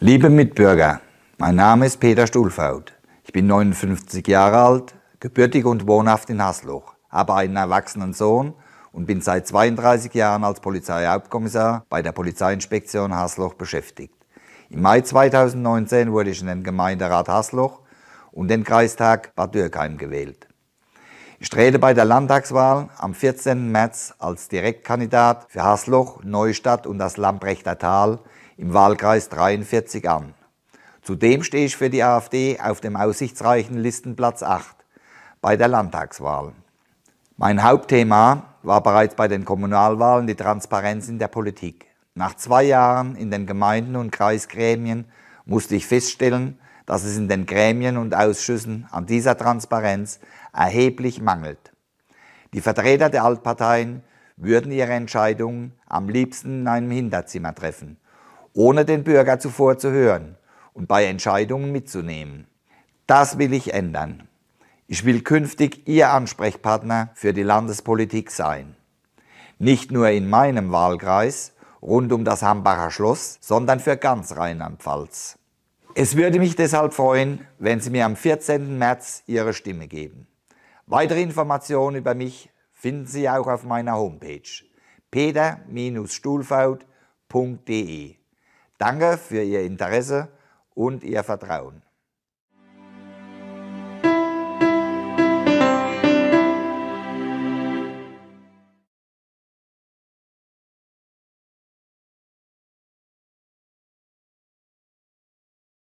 Liebe Mitbürger, mein Name ist Peter Stuhlfaut. Ich bin 59 Jahre alt, gebürtig und wohnhaft in Hasloch, habe einen erwachsenen Sohn und bin seit 32 Jahren als Polizeihauptkommissar bei der Polizeiinspektion Hasloch beschäftigt. Im Mai 2019 wurde ich in den Gemeinderat Hasloch und den Kreistag Bad Dürkheim gewählt. Ich trete bei der Landtagswahl am 14. März als Direktkandidat für Hasloch, Neustadt und das Lamprechter Tal im Wahlkreis 43 an. Zudem stehe ich für die AfD auf dem aussichtsreichen Listenplatz 8 bei der Landtagswahl. Mein Hauptthema war bereits bei den Kommunalwahlen die Transparenz in der Politik. Nach zwei Jahren in den Gemeinden und Kreisgremien musste ich feststellen, dass es in den Gremien und Ausschüssen an dieser Transparenz erheblich mangelt. Die Vertreter der Altparteien würden ihre Entscheidungen am liebsten in einem Hinterzimmer treffen, ohne den Bürger zuvor zu hören und bei Entscheidungen mitzunehmen. Das will ich ändern. Ich will künftig Ihr Ansprechpartner für die Landespolitik sein. Nicht nur in meinem Wahlkreis, rund um das Hambacher Schloss, sondern für ganz Rheinland-Pfalz. Es würde mich deshalb freuen, wenn Sie mir am 14. März Ihre Stimme geben. Weitere Informationen über mich finden Sie auch auf meiner Homepage peter-stuhlfeld.de. Danke für Ihr Interesse und Ihr Vertrauen.